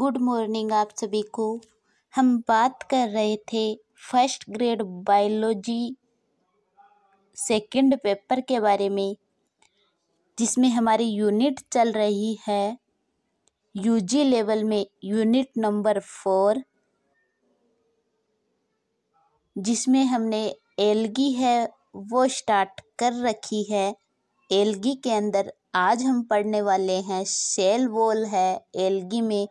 good morning आप सभी को हम बात कर रहे थे first grade biology second paper के बारे में जिसमें हमारी यूनिट चल रही है यूजी लेवल में यूनिट नंबर फोर जिसमें हमने एलगी है वो स्टार्ट कर रखी है एलगी के अंदर आज हम पढ़ने वाले हैं शेल वोल है एलगी में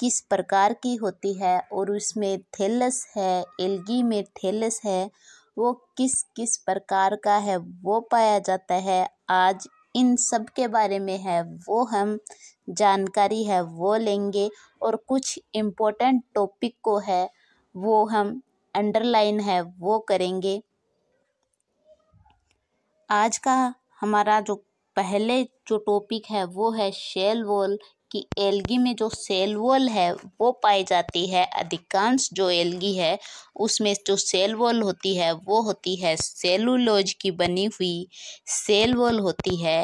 किस प्रकार की होती है और उसमें थेलस है एलगी में थेलस है वो किस किस प्रकार का है वो पाया जाता है आज इन सब के बारे में है वो हम जानकारी है वो लेंगे और कुछ इम्पोर्टेंट टॉपिक को है वो हम अंडरलाइन है वो करेंगे आज का हमारा जो पहले जो टॉपिक है वो है शेल वॉल कि एलगी में जो सेल वॉल है वो पाई जाती है अधिकांश जो एलगी है उसमें जो सेल वॉल होती है वो होती है सेलुलोज की बनी हुई सेल वॉल होती है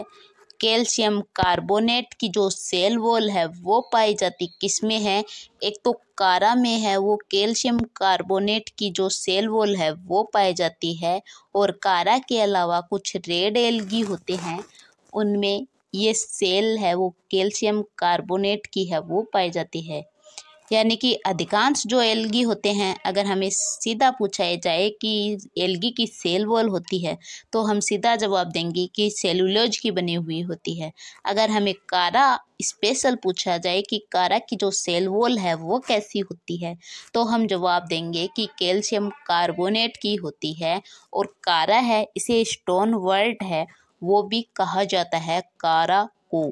कैल्शियम कार्बोनेट की जो सेल वॉल है वो पाई जाती किस में है एक तो कारा में है वो कैल्शियम कार्बोनेट की जो सेल वॉल है वो पाई जाती है और कारा के अलावा कुछ रेड एलगी होते हैं उनमें ये सेल है वो कैल्शियम कार्बोनेट की है वो पाई जाती है यानी कि अधिकांश जो एलगी होते हैं अगर हमें सीधा पूछा जाए कि एलगी की सेल वॉल होती है तो हम सीधा जवाब देंगे कि सेलुलोज की बनी हुई होती है अगर हमें कारा स्पेशल पूछा जाए कि कारा की जो सेल वॉल है वो कैसी होती है तो हम जवाब देंगे कि कैल्शियम कार्बोनेट की होती है और कारा है इसे स्टोन वर्ल्ड है वो भी कहा जाता है कारा को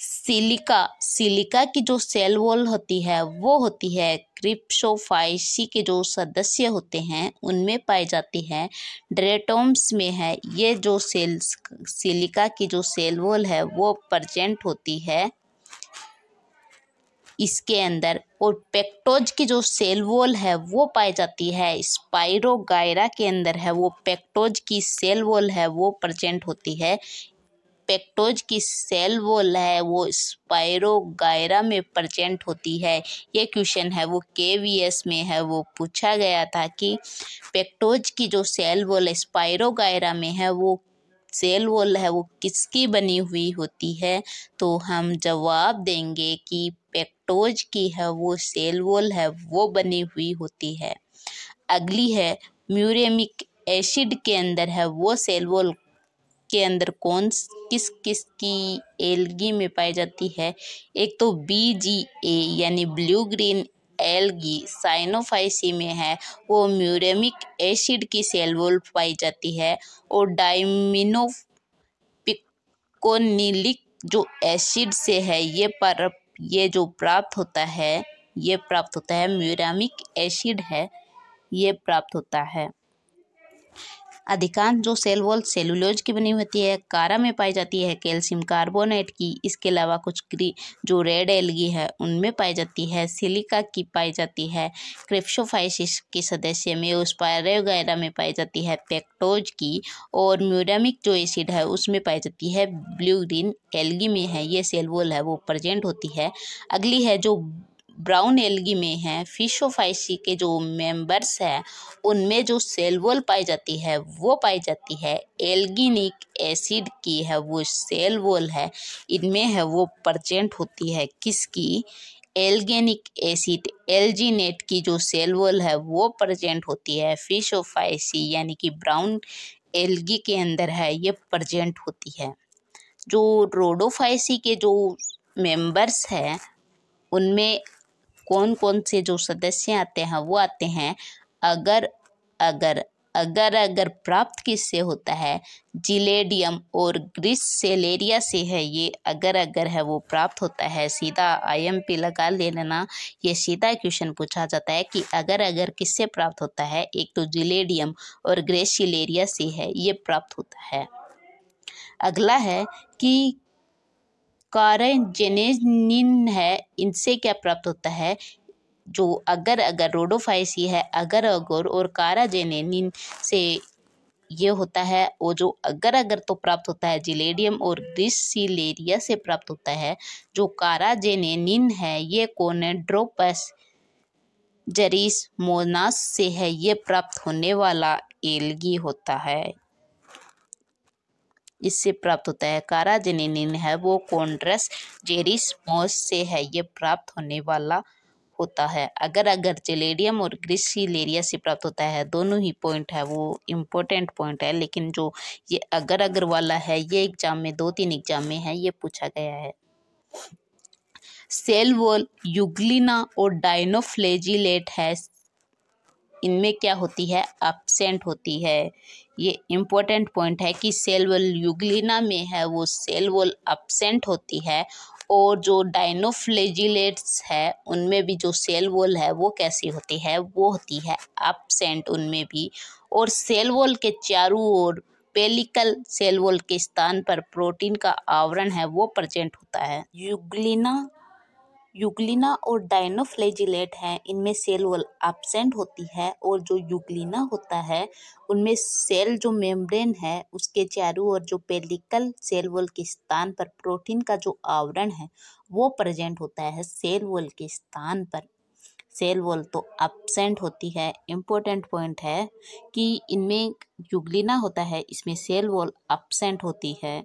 सिलिका सिलिका की जो सेल वॉल होती है वो होती है क्रिप्सोफाइसी के जो सदस्य होते हैं उनमें पाई जाती है ड्रेटोम्स में है ये जो सेल्स सिलिका की जो सेल वॉल है वो प्रजेंट होती है इसके अंदर और पेक्टोज की जो सेल वॉल है वो पाई जाती है स्पायरोगायरा के अंदर है वो पेक्टोज की सेल वॉल है वो प्रजेंट होती है पेक्टोज की सेल वॉल है वो स्पायरोगायरा में प्रजेंट होती है ये क्वेश्चन है वो के वी एस में है वो पूछा गया था कि पेक्टोज की जो सेल वॉल स्पायरोगायरा में है वो सेल वॉल है वो किसकी बनी हुई होती है तो हम जवाब देंगे कि टोज की है वो सेल वॉल है वो बनी हुई होती है अगली है म्यूरेमिक एसिड के अंदर है वो सेल वॉल के अंदर कौन किस किस की एलगी में पाई जाती है एक तो बी जी ए यानी ब्लू ग्रीन एलगी साइनोफाइसी में है वो म्यूरेमिक एसिड की सेल वॉल पाई जाती है और डाइमिनो पिकोनिलिक जो एसिड से है ये पर ये जो प्राप्त होता है ये प्राप्त होता है म्यूरामिक एसिड है ये प्राप्त होता है अधिकांश जो सेल वॉल सेलुलोज की बनी होती है कारा में पाई जाती है कैल्शियम कार्बोनेट की इसके अलावा कुछ जो रेड एलगी है उनमें पाई जाती है सिलिका की पाई जाती है क्रिप्सोफाइसिस के सदस्य में वगैरह में पाई जाती है पेक्टोज की और म्यूरामिक जो एसिड है उसमें पाई जाती है ब्लू ग्रीन एलगी में है ये सेल वॉल है वो प्रजेंट होती है अगली है जो ब्राउन एलगी में है फिशोफाइसी के जो मेंबर्स हैं उनमें जो सेलवॉल पाई जाती है वो पाई जाती है एल्गिनिक एसिड की है वो सेलवोल है इनमें है वो प्रजेंट होती है किसकी एल्गेनिक एसिड एल्जीनेट की जो सेलवोल है वो प्रजेंट होती है फिशोफाइसी यानी कि ब्राउन एल्गी के अंदर है ये प्रजेंट होती है जो रोडोफाइसी के जो मेंबर्स हैं उनमें कौन कौन से जो सदस्य आते हैं वो आते हैं अगर अगर अगर अगर प्राप्त किससे होता है जिलेडियम और ग्रीस सेलेरिया से है ये अगर अगर है वो प्राप्त होता है सीधा आई एम पी लगा ले लेना ये सीधा क्वेश्चन पूछा जाता है कि अगर अगर किससे प्राप्त होता है एक तो जिलेडियम और ग्रेस से है ये प्राप्त होता है अगला है कि कारण जेनेजनिन है इनसे क्या प्राप्त होता है जो अगर अगर रोडोफाइसी है अगर अगर और कारा जेनेनिन से ये होता है वो जो अगर अगर तो प्राप्त होता है जिलेडियम और ग्रिसिलेरिया से प्राप्त होता है जो काराजेनेनिन है ये कोनेड्रोपस जरिस मोनास से है ये प्राप्त होने वाला एलगी होता है इससे प्राप्त होता है कारा जेनिन है वो कॉन्ड्रस जेरिस मोस से है ये प्राप्त होने वाला होता है अगर अगर जेलेडियम और ग्रिसिलेरिया से प्राप्त होता है दोनों ही पॉइंट है वो इम्पोर्टेंट पॉइंट है लेकिन जो ये अगर अगर वाला है ये एग्जाम में दो तीन एग्जाम में है ये पूछा गया है सेल वॉल युगलिना और डायनोफ्लेजिलेट है इनमें क्या होती है एबसेंट होती है ये इम्पोर्टेंट पॉइंट है कि सेल वॉल यूग्लिना में है वो सेल वॉल एबसेंट होती है और जो डाइनोफ्लेजिलेट्स है उनमें भी जो सेल वॉल है वो कैसी होती है वो होती है एबसेंट उनमें भी और सेल वॉल के चारों ओर पेलिकल सेल वॉल के स्थान पर प्रोटीन का आवरण है वो प्रेजेंट होता है युगलिना यूक्लिना और डायनोफ्लेजिलेट हैं इनमें सेल वॉल एबसेंट होती है और जो यूक्लिना होता है उनमें सेल जो मेम्ब्रेन है उसके चारों और जो पेलिकल सेल वॉल के स्थान पर प्रोटीन का जो आवरण है वो प्रेजेंट होता है सेल वॉल के स्थान पर सेल वॉल तो एबसेंट होती है इम्पोर्टेंट पॉइंट है कि इनमें युगलिना होता है इसमें सेल वॉल एबसेंट होती है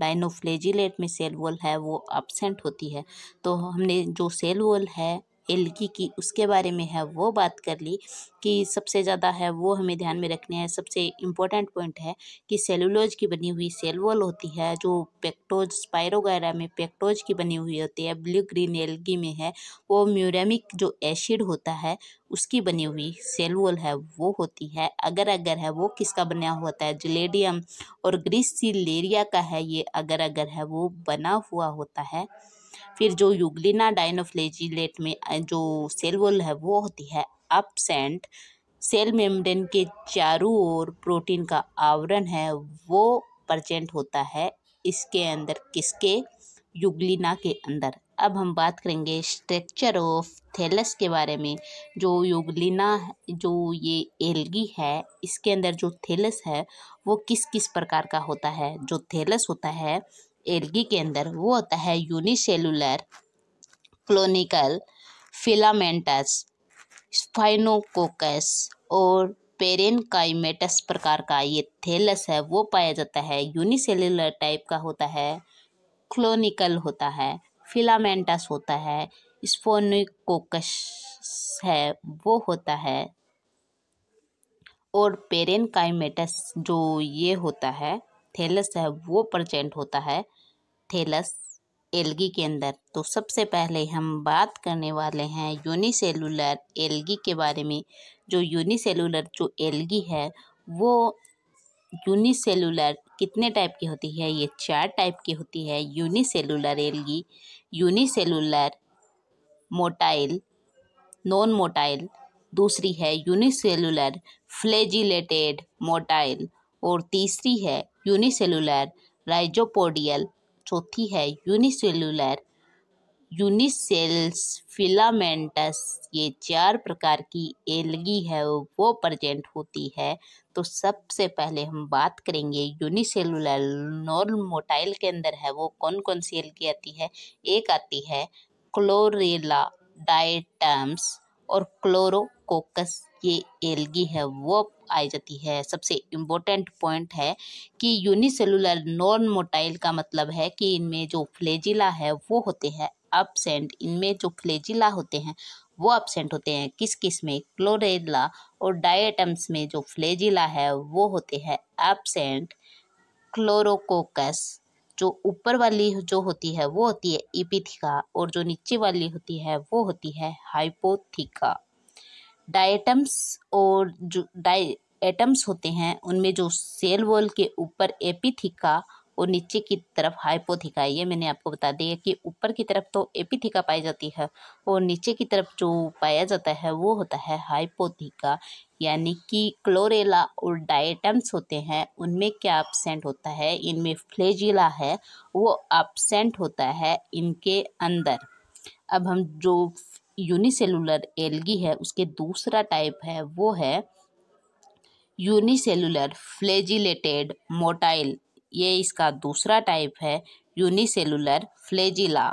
डाइनोफ्लेजिलेट में सेल वॉल है वो एबसेंट होती है तो हमने जो सेल वॉल है एलगी की उसके बारे में है वो बात कर ली कि सबसे ज़्यादा है वो हमें ध्यान में रखने हैं सबसे इम्पोर्टेंट पॉइंट है कि सेलुलोज की बनी हुई सेल वॉल होती है जो पेक्टोज स्पायरोगैरा में पेक्टोज की बनी हुई होती है ब्लू ग्रीन एलगी में है वो म्यूरेमिक जो एसिड होता है उसकी बनी हुई सेल वॉल है वो होती है अगर अगर है वो किसका बना होता है जलेडियम और ग्रीसिलेरिया का है ये अगर अगर है वो बना हुआ होता है फिर जो युगलिना डायनोफ्लेजिलेट में जो सेल वॉल है वो होती है अपसेंट सेल मेम्ब्रेन के चारों ओर प्रोटीन का आवरण है वो प्रजेंट होता है इसके अंदर किसके युगलिना के अंदर अब हम बात करेंगे स्ट्रक्चर ऑफ थैलस के बारे में जो युगलिना जो ये एलगी है इसके अंदर जो थैलस है वो किस किस प्रकार का होता है जो थैलस होता है एल्गी के अंदर वो होता है यूनिसेलुलर क्लोनिकल फिलामेंटस फाइनोकोकस और पेरेनकाइमेटस प्रकार का ये थेलस है वो पाया जाता है यूनिसेलुलर टाइप का होता है क्लोनिकल होता है फिलामेंटस होता है स्पोनिकोकस है वो होता है और पेरेनकाइमेटस जो ये होता है थेलस है वो प्रजेंट होता है थेलस एल्गी के अंदर तो सबसे पहले हम बात करने वाले हैं यूनिसेलुलर एल्गी के बारे में जो यूनिसेलुलर जो एल्गी है वो यूनिसेलुलर कितने टाइप की होती है ये चार टाइप की होती है unicellular algae unicellular motile non motile दूसरी है यूनिसेलुलर फ्लेजिलेटेड मोटाइल और तीसरी है यूनिसेलुलर राइजोपोडियल चौथी है यूनिसेलुलर यूनिसेल्स फिलामेंटस ये चार प्रकार की एलगी है वो प्रजेंट होती है तो सबसे पहले हम बात करेंगे यूनिसेलुलर नॉर्मल मोटाइल के अंदर है वो कौन कौन सी एलगी आती है एक आती है क्लोरेला डाइटम्स और क्लोरोकोकस ये एलगी है वो आई जाती है सबसे इम्पोर्टेंट पॉइंट है कि यूनिसेलुलर नॉन मोटाइल का मतलब है कि इनमें जो फ्लेजिला है वो होते हैं अपसेंट इनमें जो फ्लेजिला होते हैं वो अपसेंट होते हैं किस किस में क्लोरेला और डाइटम्स में जो फ्लेजिला है वो होते हैं एबसेंट क्लोरोकोकस जो ऊपर वाली जो होती है वो होती है इपिथिका और जो नीचे वाली होती है वो होती है हाइपोथिका डाइटम्स और जो डाई होते हैं उनमें जो सेल वॉल के ऊपर एपिथिका और नीचे की तरफ हाइपोथिका ये मैंने आपको बता दिया कि ऊपर की तरफ तो एपिथिका पाई जाती है और नीचे की तरफ जो पाया जाता है वो होता है हाइपोथिका यानी कि क्लोरेला और डाइटम्स होते हैं उनमें क्या एबसेंट होता है इनमें फ्लेजिला है वो एबसेंट होता है इनके अंदर अब हम जो यूनिसेलुलर एल्गी है उसके दूसरा टाइप है वो है यूनिसेलुलर फ्लेजिलेटेड मोटाइल ये इसका दूसरा टाइप है यूनिसेलुलर फ्लेजिला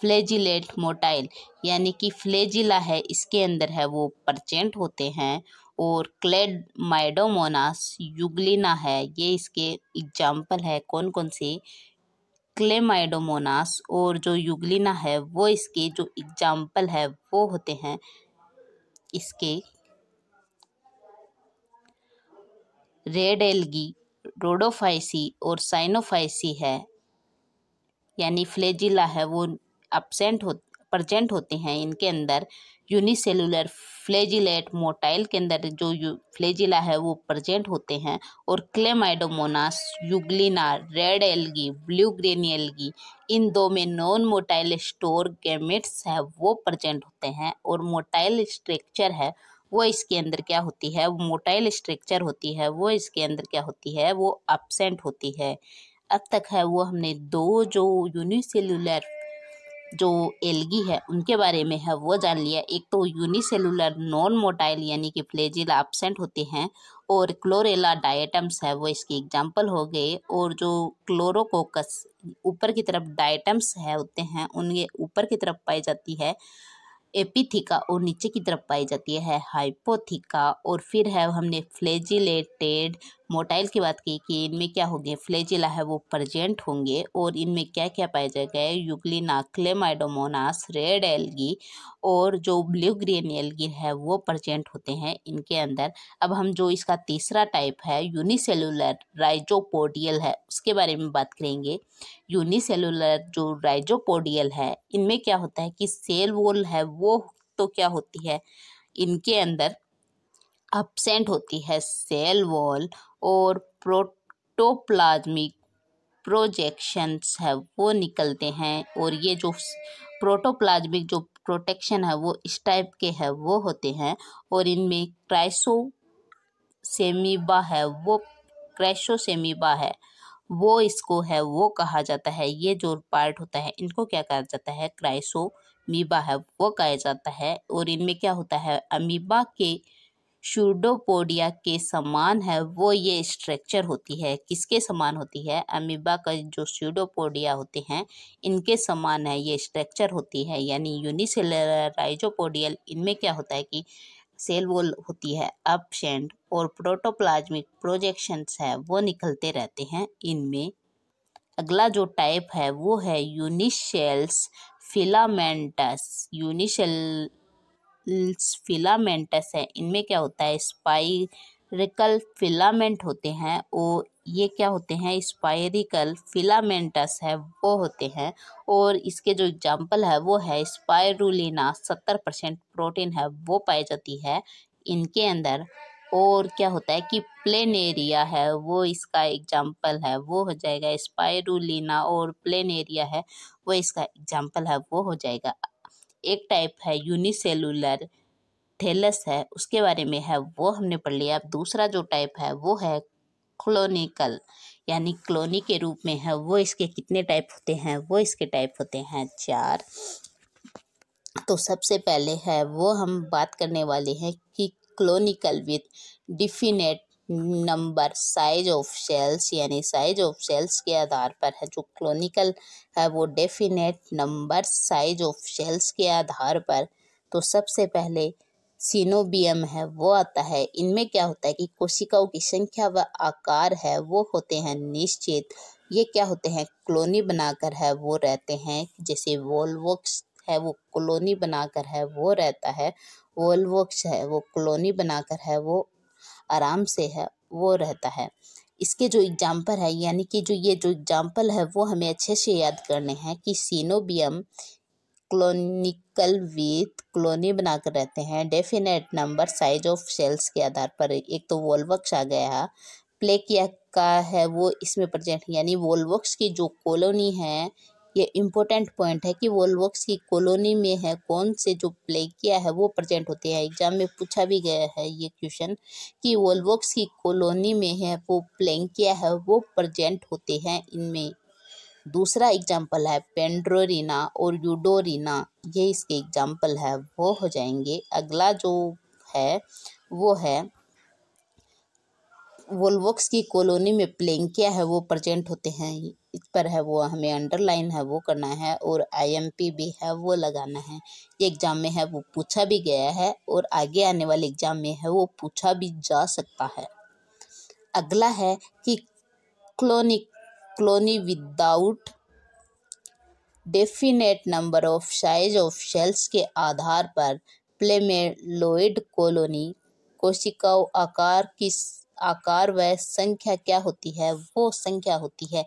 फ्लेजिलेट मोटाइल यानी कि फ्लेजिला है इसके अंदर है वो परचेंट होते हैं और क्लेड माइडोमोनास युगलिना है ये इसके एग्जाम्पल है कौन कौन से क्लेमाइडोमोनास और जो युगलिना है वो इसके जो एग्जाम्पल है वो होते हैं इसके रेड एल्गी रोडोफाइसी और साइनोफाइसी है यानी फ्लेजिला है वो अपसेंट हो प्रजेंट होते हैं इनके अंदर यूनिसेलुलर फ्लेजिलेट मोटाइल के अंदर जो फ्लेजिला है वो प्रजेंट होते हैं और Chlamydomonas Euglena red algae blue green algae इन दो में नॉन मोटाइल स्टोर गेमिट्स है वो प्रजेंट होते हैं और मोटाइल स्ट्रक्चर है वो इसके अंदर क्या होती है मोटाइल स्ट्रक्चर होती है वो इसके अंदर क्या होती है वो अपसेंट होती है अब तक है वो हमने दो जो यूनिसेलुलर जो एलगी है उनके बारे में है वो जान लिया एक तो यूनिसेलुलर नॉन मोटाइल यानी कि फ्लेजिल एबसेंट होते हैं और क्लोरेला डाइटम्स है वो इसके एग्जाम्पल हो गए और जो क्लोरोकोकस ऊपर की तरफ डाइटम्स है होते हैं उनके ऊपर की तरफ पाई जाती है एपिथिका और नीचे की तरफ पाई जाती है हाइपोथिका और फिर है हमने फ्लेजिलेटेड मोटाइल की बात की कि इनमें क्या होंगे फ्लेजिला है वो प्रजेंट होंगे और इनमें क्या क्या पाया जाएगा यूक्लिना क्लेमाइडोमोनास रेड एलगी और जो ब्लू ग्रीन एलगी है वो प्रजेंट होते हैं इनके अंदर अब हम जो इसका तीसरा टाइप है यूनिसेलुलर राइजोपोडियल है उसके बारे में बात करेंगे यूनिसेलुलर जो राइजोपोडियल है इनमें क्या होता है कि सेल वोल है वो तो क्या होती है इनके अंदर अपसेंट होती है सेल वॉल और प्रोटोप्लाज्मिक प्रोजेक्शंस है वो निकलते हैं और ये जो प्रोटोप्लाज्मिक जो प्रोटेक्शन है वो इस टाइप के है वो होते हैं और इनमें क्राइसो सेमीबा है वो सेमीबा है वो इसको है वो कहा जाता है ये जो पार्ट होता है इनको क्या कहा जाता है मीबा है वो कहा जाता है और इनमें क्या होता है अमीबा के शूडोपोडिया के समान है वो ये स्ट्रक्चर होती है किसके समान होती है अमीबा का जो शूडोपोडिया होते हैं इनके समान है ये स्ट्रक्चर होती है यानी यूनिसेलर राइजोपोडियल इनमें क्या होता है कि सेल वॉल होती है अपसेंट और प्रोटोप्लाज्मिक प्रोजेक्शंस है वो निकलते रहते हैं इनमें अगला जो टाइप है वो है यूनिशेल्स फिलामेंटस यूनिशेल फिलामेंटस है इनमें क्या होता है स्पाइरिकल फिलामेंट होते हैं और ये क्या होते हैं स्पायरिकल फिलामेंटस है वो होते हैं और इसके जो एग्जाम्पल है वो है स्पायरुलिना सत्तर परसेंट प्रोटीन है वो पाई जाती है इनके अंदर और क्या होता है कि प्लेन एरिया है वो इसका एग्जाम्पल है वो हो जाएगा स्पायरुलिना और प्लेन एरिया है वो इसका एग्जाम्पल है वो हो जाएगा एक टाइप है यूनिसेलुलर थेलस है उसके बारे में है वो हमने पढ़ लिया अब दूसरा जो टाइप है वो है क्लोनिकल यानी क्लोनी के रूप में है वो इसके कितने टाइप होते हैं वो इसके टाइप होते हैं चार तो सबसे पहले है वो हम बात करने वाले हैं कि colonial with definite number size of cells यानी साइज ऑफ सेल्स के आधार पर है जो क्लोनिकल है वो definite number size of cells के आधार पर तो सबसे पहले सीनोबियम है वो आता है इनमें क्या होता है कि कोशिकाओं की संख्या व आकार है वो होते हैं निश्चित ये क्या होते हैं क्लोनी बनाकर है वो रहते हैं जैसे वोल्वोक्स है वो क्लोनी बनाकर है वो रहता है वोल्वोक्स है वो क्लोनी बनाकर है वो आराम से है वो रहता है इसके जो एग्जाम्पल है यानी कि जो ये जो एग्जाम्पल है वो हमें अच्छे से याद करने हैं कि सीनोबियम क्लोनिकल विथ क्लोनी बनाकर रहते हैं definite number size of cells के आधार पर एक तो वोल्वक्स आ गया प्ले किया का है वो इसमें प्रजेंट यानी वोल्वक्स की जो कॉलोनी है ये इम्पोर्टेंट पॉइंट है कि वो वोल्वोक्स की कॉलोनी में है कौन से जो प्ले किया है वो प्रेजेंट होते हैं एग्जाम में पूछा भी गया है ये क्वेश्चन कि वोल्वोक्स की कॉलोनी में है वो प्लेइंग किया है वो प्रेजेंट होते हैं इनमें दूसरा एग्जाम्पल है पेंड्रोरिना और यूडोरिना ये इसके एग्जाम्पल है वो हो जाएंगे अगला जो है वो है वोल्वोक्स की कॉलोनी में प्लेंग क्या है वो प्रेजेंट होते हैं इस पर है वो हमें अंडरलाइन है वो करना है और आईएमपी भी है वो लगाना है ये एग्ज़ाम में है वो पूछा भी गया है और आगे आने वाले एग्ज़ाम में है वो पूछा भी जा सकता है अगला है कि colonial colony without definite number of size of cells के आधार पर प्लेमेलोइड कॉलोनी कोशिकाओं आकार की आकार व संख्या क्या होती है वो संख्या होती है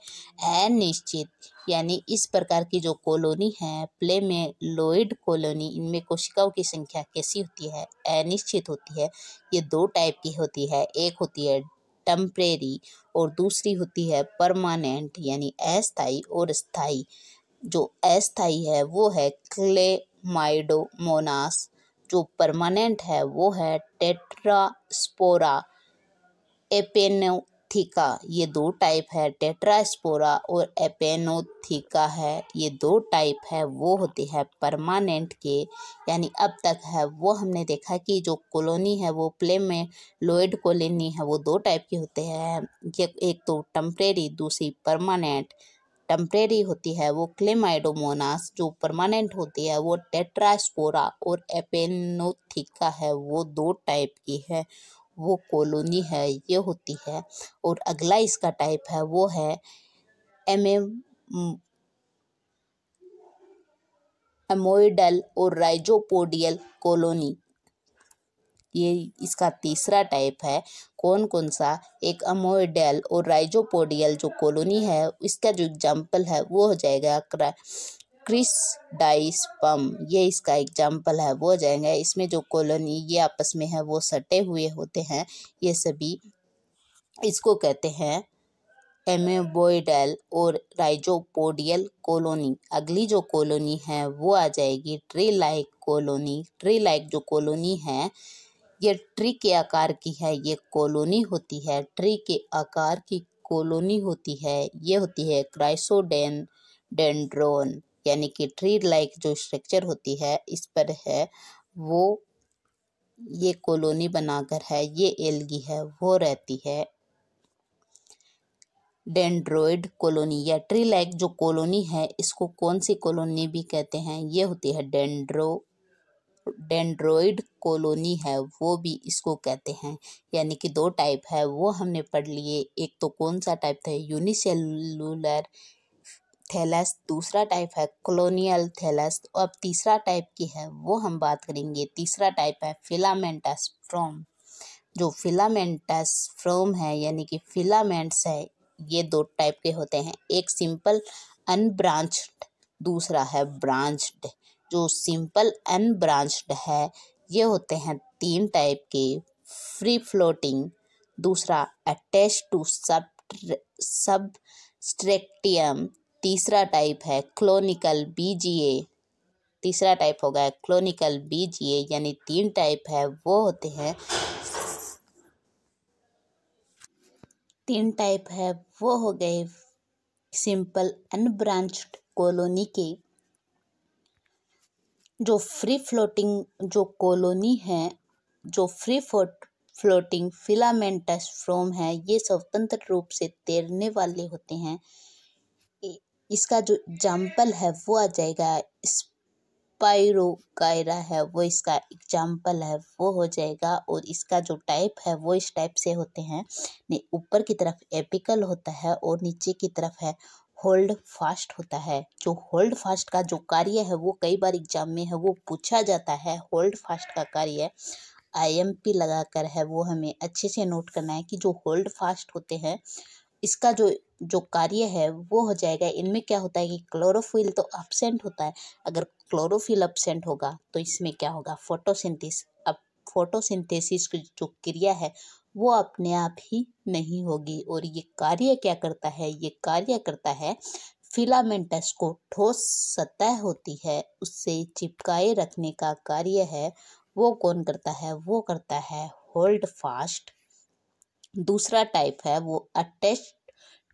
अनिश्चित यानी इस प्रकार की जो कॉलोनी है प्ले में लोइड कॉलोनी इनमें कोशिकाओं की संख्या कैसी होती है अनिश्चित होती है ये दो टाइप की होती है एक होती है टम्परेरी और दूसरी होती है परमानेंट यानी अस्थाई और स्थाई जो अस्थाई है वो है क्लेमाइडोमोनास जो परमानेंट है वो है टेट्रास्पोरा एपेनोथिका ये दो टाइप है टेट्रास्पोरा और एपेनोथिका है ये दो टाइप है वो होते हैं परमानेंट के यानी अब तक है वो हमने देखा कि जो कॉलोनी है वो प्ले में लोइड कॉलोनी है वो दो टाइप के होते हैं एक तो टम्परेरी दूसरी परमानेंट टम्परेरी होती है वो क्लेमाइडोमोनास जो परमानेंट होती है वो टेट्रास्पोरा और एपेनोथिका है वो दो टाइप की है वो कॉलोनी है ये होती है और अगला इसका टाइप है वो है एम एम एमोइडल और राइजोपोडियल कॉलोनी ये इसका तीसरा टाइप है कौन कौन सा एक अमोइडल और राइजोपोडियल जो कॉलोनी है इसका जो एग्जाम्पल है वो हो जाएगा क्रिस क्रिसडाइस्पम ये इसका एग्जाम्पल है वो जाएंगे इसमें जो कॉलोनी ये आपस में है वो सटे हुए होते हैं ये सभी इसको कहते हैं एमेबोइडल और राइजोपोडियल कॉलोनी अगली जो कॉलोनी है वो आ जाएगी tree like colony tree like जो कॉलोनी है ये ट्री के आकार की है ये कॉलोनी होती है ट्री के आकार की कॉलोनी होती है ये होती है क्राइसोडेन डेंड्रोन यानी कि ट्री लाइक जो स्ट्रक्चर होती है इस पर है वो ये कॉलोनी बनाकर है ये एलगी है वो रहती है डेंड्रोइड कॉलोनी या ट्री लाइक जो कॉलोनी है इसको कौन सी कॉलोनी भी कहते हैं ये होती है डेंड्रो डेंड्रोइड कॉलोनी है वो भी इसको कहते हैं यानी कि दो टाइप है वो हमने पढ़ लिए एक तो कौन सा टाइप था यूनिसेलुलर थैलस दूसरा टाइप है कॉलोनियल थैलस तो अब तीसरा टाइप की है वो हम बात करेंगे तीसरा टाइप है फिलामेंटस फ्रोम जो फिलामेंटस फ्रोम है यानी कि फिलामेंट्स है ये दो टाइप के होते हैं एक सिंपल अनब्रांच्ड दूसरा है ब्रांच्ड जो सिंपल अनब्रांच्ड है ये होते हैं तीन टाइप के फ्री फ्लोटिंग दूसरा अटैच टू सब सब स्ट्रेक्टियम तीसरा टाइप है क्लोनिकल बीजीए तीसरा टाइप हो गया क्लोनिकल बीजीए यानी तीन टाइप है वो होते हैं तीन टाइप है वो हो गए सिंपल अनब्रांच्ड कॉलोनी के जो फ्री फ्लोटिंग जो कॉलोनी है जो फ्री फोट फ्लोटिंग फिलामेंटस फ्रोम है ये स्वतंत्र रूप से तैरने वाले होते हैं इसका जो एग्जाम्पल है वो आ जाएगा स्पायरोरा है वो इसका एग्जाम्पल है वो हो जाएगा और इसका जो टाइप है वो इस टाइप से होते हैं ऊपर की तरफ एपिकल होता है और नीचे की तरफ है होल्ड फास्ट होता है जो होल्ड फास्ट का जो कार्य है वो कई बार एग्जाम में है वो पूछा जाता है होल्ड फास्ट का कार्य आईएमपी लगाकर है वो हमें अच्छे से नोट करना है कि जो होल्ड फास्ट होते हैं इसका जो जो कार्य है वो हो जाएगा इनमें क्या होता है कि क्लोरोफिल तो एबसेंट होता है अगर क्लोरोफिल अपसेंट होगा तो इसमें क्या होगा फोटोसिंथिस अब फोटोसिंथेसिस की जो क्रिया है वो अपने आप ही नहीं होगी और ये कार्य क्या करता है ये कार्य करता है फिलामेंटस को ठोस सतह होती है उससे चिपकाए रखने का कार्य है वो कौन करता है वो करता है होल्ड फास्ट दूसरा टाइप है वो अटैच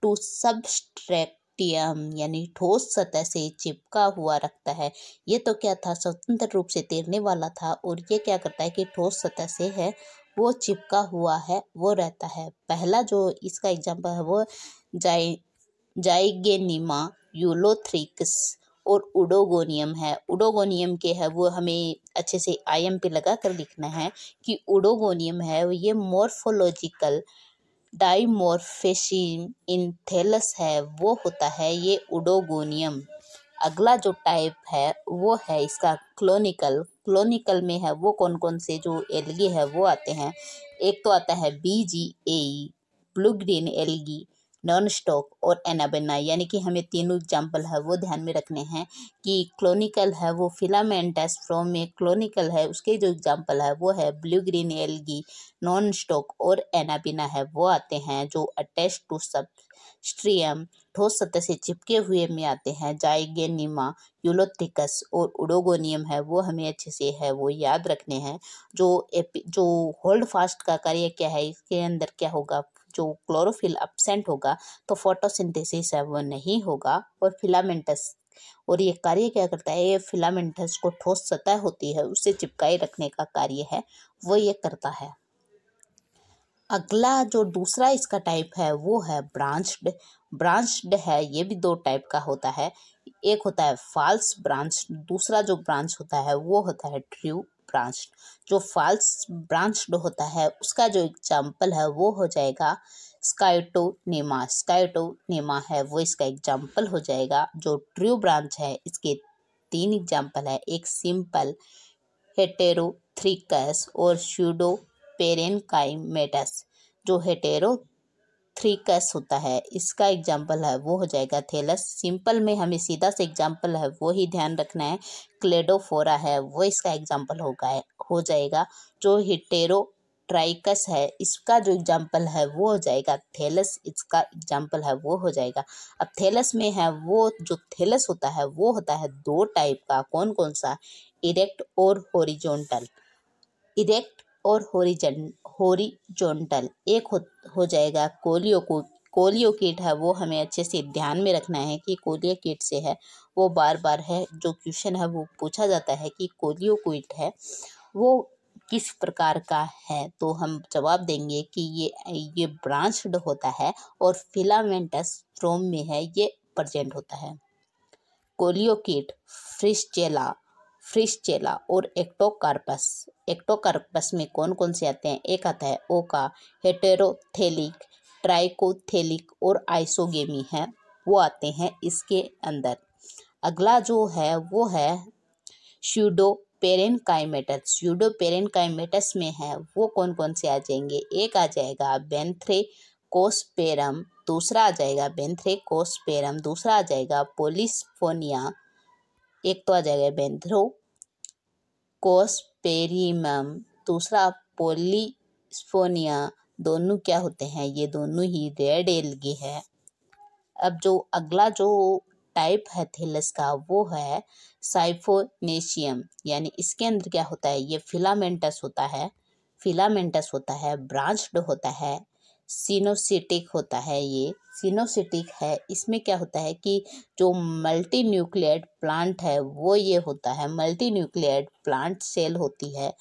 टू सबस्ट्रैक्टियम यानी ठोस सतह से चिपका हुआ रखता है ये तो क्या था स्वतंत्र रूप से तैरने वाला था और ये क्या करता है कि ठोस सतह से है वो चिपका हुआ है वो रहता है पहला जो इसका एग्जाम्पल है वो जाए जाइगेनिमा यूलोथ्रिक्स और उडोगोनियम है उडोगोनियम के है वो हमें अच्छे से आई एम पे लगा कर लिखना है कि उडोगोनियम है ये मोर्फोलॉजिकल इन इनथेलस है वो होता है ये उडोगोनियम अगला जो टाइप है वो है इसका क्लोनिकल क्लोनिकल में है वो कौन कौन से जो एलगी है वो आते हैं एक तो आता है B G A blue green algae Nostoc और एनाबेना यानी कि हमें तीनों एग्जाम्पल है वो ध्यान में रखने हैं कि क्लोनिकल है वो फिलामेंटस फ्रॉम में क्लोनिकल है उसके जो एग्जाम्पल है वो है blue green algae Nostoc और एनाबिना है वो आते हैं जो अटैच टू सब स्ट्रियम ठोस सतह से चिपके हुए में आते हैं जाइगेनिमा यूलोथिकस और उडोगोनियम है वो हमें अच्छे से है वो याद रखने हैं जो एपी जो होल्ड फास्ट का कार्य क्या है इसके अंदर क्या होगा जो क्लोरोफिल अपसेंट होगा तो फोटोसिंथेसिस है वो नहीं होगा और फिलामेंटस और ये कार्य क्या करता है ये फिलामेंटस को ठोस सतह होती है उसे चिपकाए रखने का कार्य है वो ये करता है अगला जो दूसरा इसका टाइप है वो है ब्रांच्ड ब्रांच्ड है ये भी दो टाइप का होता है एक होता है फॉल्स ब्रांच दूसरा जो ब्रांच होता है वो होता है ट्रू ब्रांच जो फॉल्स ब्रांच्ड होता है उसका जो एग्जाम्पल है वो हो जाएगा स्काइटोनेमा स्काइटोनेमा है वो इसका एग्जाम्पल हो जाएगा जो ट्रू ब्रांच है इसके तीन एग्जाम्पल है एक सिंपल हेटेरोथ्रिकस और श्यूडो पेरेनकाइमेटस जो हेटेरो थ्री कैस होता है इसका एग्जाम्पल है वो हो जाएगा थेलस सिंपल में हमें सीधा से एग्जाम्पल है वो ही ध्यान रखना है क्लेडोफोरा है वो इसका एग्जाम्पल होगा हो जाएगा जो हिटेरो ट्राइकस है इसका जो एग्जाम्पल है वो हो जाएगा थेलस इसका एग्जाम्पल है वो हो जाएगा अब थेलस में है वो जो थेलस होता है वो होता है दो टाइप का कौन कौन सा इरेक्ट और होरिजोनटल इरेक्ट और होरिजन होरिजोनटल एक हो, हो जाएगा कोलियो को कोलियो किट है वो हमें अच्छे से ध्यान में रखना है कि कोलियो किट से है वो बार बार है जो क्वेश्चन है वो पूछा जाता है कि कोलियो किट है वो किस प्रकार का है तो हम जवाब देंगे कि ये ये ब्रांचड होता है और फिलामेंटस फ्रोम में है ये प्रजेंट होता है कोलियो किट फ्रिस्चेला फ्रिशचेला और एक्टोकार्पस एक्टोकार्पस में कौन कौन से आते हैं एक आता है ओका हेटेरोथेलिक ट्राइकोथेलिक और आइसोगेमी है वो आते हैं इसके अंदर अगला जो है वो है श्यूडो पेरेनकाइमेटस पेरेन काइमेटस में है वो कौन कौन से आ जाएंगे एक आ जाएगा बेंथ्रे कोस्पेरम दूसरा आ जाएगा बेंथ्रे कोस्पेरम दूसरा आ जाएगा पोलिसफोनिया एक तो आ जाएगा बेंथ्रो कोस्पेरिमम दूसरा पोलिस्फोनिया दोनों क्या होते हैं ये दोनों ही रेड एलगी है अब जो अगला जो टाइप है थेलस का वो है साइफोनेशियम यानी इसके अंदर क्या होता है ये फिलामेंटस होता है फिलामेंटस होता है ब्रांच्ड होता है सिनोसिटिक होता है ये सिनोसिटिक है इसमें क्या होता है कि जो मल्टी न्यूक्लियड प्लांट है वो ये होता है मल्टी न्यूक्लियड प्लांट सेल होती है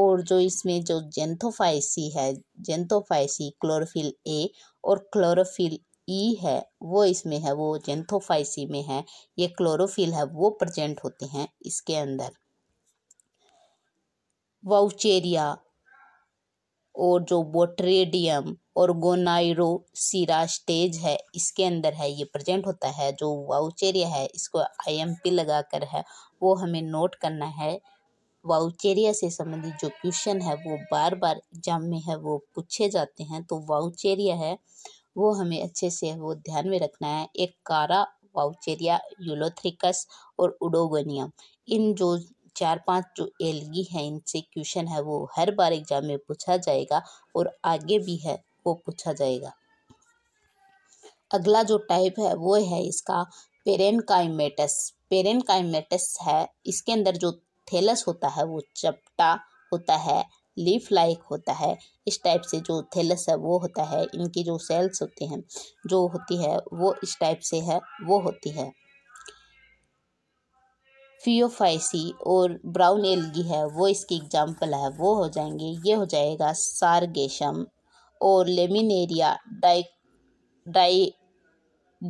और जो इसमें जो जेंथोफाइसी है जेंथोफाइसी क्लोरोफिल ए और क्लोरोफिल ई e है वो इसमें है वो जेंथोफाइसी में है ये क्लोरोफिल है वो प्रजेंट होते हैं इसके अंदर वाउचेरिया और जो बोट्रेडियम और स्टेज है इसके अंदर है ये प्रेजेंट होता है जो वाउचेरिया है इसको आईएमपी लगाकर है वो हमें नोट करना है वाउचेरिया से संबंधित जो क्वेश्चन है वो बार बार एग्जाम में है वो पूछे जाते हैं तो वाउचेरिया है वो हमें अच्छे से वो ध्यान में रखना है एक कारा वाउचेरिया यूलोथ्रिकस और उडोगोनियम इन जो चार पांच जो एलगी हैं इनसे क्वेश्चन है वो हर बार एग्जाम में पूछा जाएगा और आगे भी है आपको पूछा जाएगा अगला जो टाइप है वो है इसका पेरेनकाइमेटस पेरेनकाइमेटस है इसके अंदर जो थेलस होता है वो चपटा होता है लीफ लाइक होता है इस टाइप से जो थैलस है वो होता है इनकी जो सेल्स होते हैं जो होती है वो इस टाइप से है वो होती है फियोफाइसी और ब्राउन एलगी है वो इसकी एग्जाम्पल है वो हो जाएंगे ये हो जाएगा सारगेशम और लेमिनेरिया डाइ डाई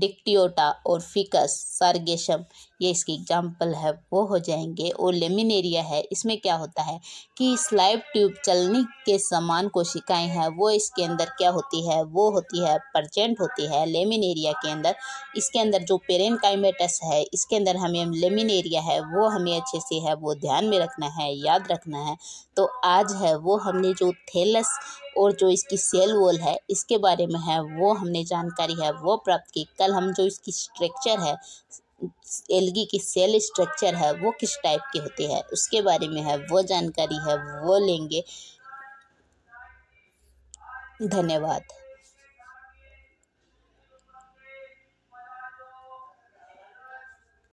डिक्टियोटा और फिकस सारगेशम ये इसके एग्जाम्पल है वो हो जाएंगे और लेमिनेरिया है इसमें क्या होता है कि स्लाइब ट्यूब चलने के समान कोशिकाएं हैं वो इसके अंदर क्या होती है वो होती है प्रजेंट होती है लेमिनेरिया के अंदर इसके अंदर जो पेरेन काइमेटस है इसके अंदर हमें लेमिनेरिया है वो हमें अच्छे से है वो ध्यान में रखना है याद रखना है तो आज है वो हमने जो थेलस और जो इसकी सेल वॉल है इसके बारे में है वो हमने जानकारी है वो प्राप्त की कल हम जो इसकी स्ट्रक्चर है एलगी की सेल स्ट्रक्चर है वो किस टाइप की होती है उसके बारे में है वो जानकारी है वो लेंगे धन्यवाद